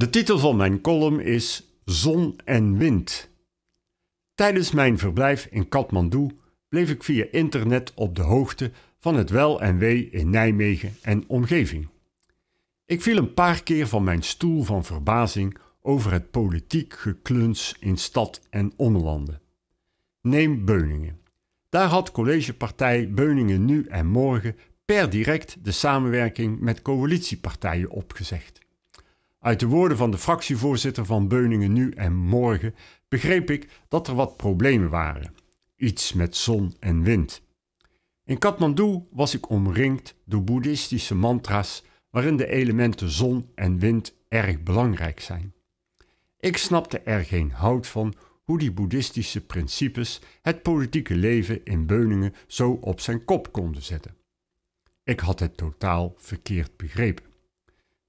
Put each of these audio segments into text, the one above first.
De titel van mijn column is Zon en Wind. Tijdens mijn verblijf in Kathmandu bleef ik via internet op de hoogte van het wel en wee in Nijmegen en omgeving. Ik viel een paar keer van mijn stoel van verbazing over het politiek gekluns in stad en omlanden. Neem Beuningen. Daar had collegepartij Beuningen nu en morgen per direct de samenwerking met coalitiepartijen opgezegd. Uit de woorden van de fractievoorzitter van Beuningen nu en morgen begreep ik dat er wat problemen waren. Iets met zon en wind. In Kathmandu was ik omringd door boeddhistische mantra's waarin de elementen zon en wind erg belangrijk zijn. Ik snapte er geen hout van hoe die boeddhistische principes het politieke leven in Beuningen zo op zijn kop konden zetten. Ik had het totaal verkeerd begrepen.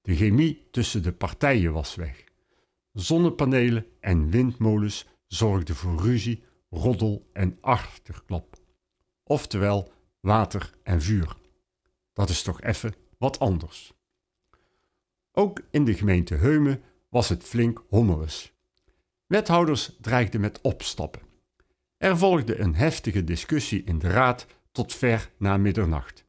De chemie tussen de partijen was weg. Zonnepanelen en windmolens zorgden voor ruzie, roddel en achterklap. Oftewel water en vuur. Dat is toch even wat anders. Ook in de gemeente Heumen was het flink hommeles. Wethouders dreigden met opstappen. Er volgde een heftige discussie in de raad tot ver na middernacht.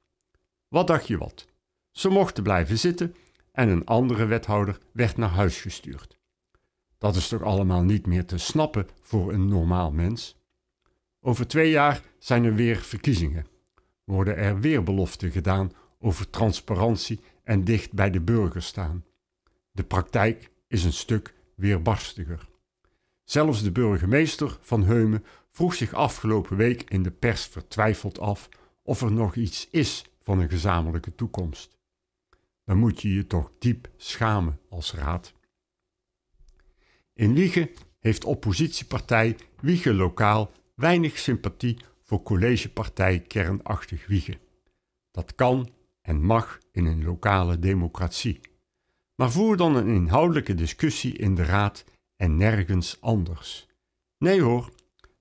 Wat dacht je wat? Ze mochten blijven zitten, en een andere wethouder werd naar huis gestuurd. Dat is toch allemaal niet meer te snappen voor een normaal mens? Over twee jaar zijn er weer verkiezingen. Worden er weer beloften gedaan over transparantie en dicht bij de burger staan. De praktijk is een stuk weerbarstiger. Zelfs de burgemeester van Heumen vroeg zich afgelopen week in de pers vertwijfeld af of er nog iets is van een gezamenlijke toekomst dan moet je je toch diep schamen als raad. In Wiege heeft oppositiepartij Wiegen Lokaal weinig sympathie voor collegepartij kernachtig Wiegen. Dat kan en mag in een lokale democratie. Maar voer dan een inhoudelijke discussie in de raad en nergens anders. Nee hoor,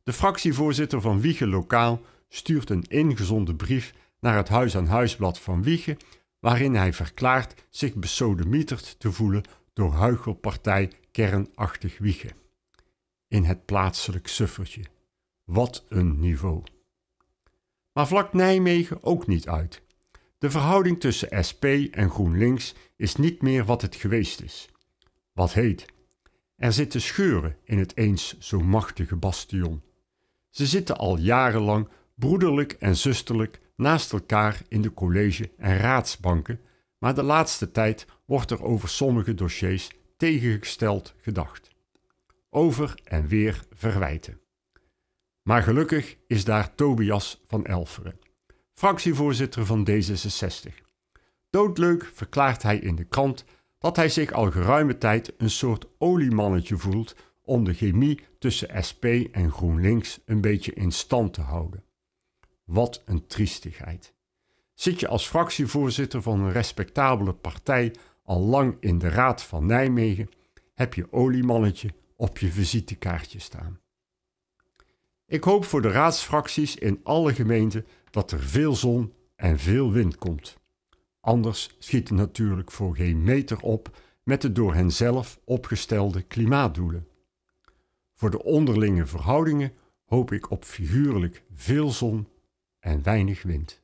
de fractievoorzitter van Wiegen Lokaal stuurt een ingezonden brief naar het Huis aan Huisblad van Wiegen waarin hij verklaart zich besodemieterd te voelen door huichelpartij kernachtig wiegen. In het plaatselijk suffertje. Wat een niveau. Maar vlak Nijmegen ook niet uit. De verhouding tussen SP en GroenLinks is niet meer wat het geweest is. Wat heet. Er zitten scheuren in het eens zo machtige bastion. Ze zitten al jarenlang broederlijk en zusterlijk naast elkaar in de college- en raadsbanken, maar de laatste tijd wordt er over sommige dossiers tegengesteld gedacht. Over en weer verwijten. Maar gelukkig is daar Tobias van Elveren, fractievoorzitter van D66. Doodleuk verklaart hij in de krant dat hij zich al geruime tijd een soort oliemannetje voelt om de chemie tussen SP en GroenLinks een beetje in stand te houden. Wat een triestigheid. Zit je als fractievoorzitter van een respectabele partij al lang in de Raad van Nijmegen, heb je oliemannetje op je visitekaartje staan. Ik hoop voor de raadsfracties in alle gemeenten dat er veel zon en veel wind komt. Anders schiet het natuurlijk voor geen meter op met de door henzelf opgestelde klimaatdoelen. Voor de onderlinge verhoudingen hoop ik op figuurlijk veel zon en weinig wind.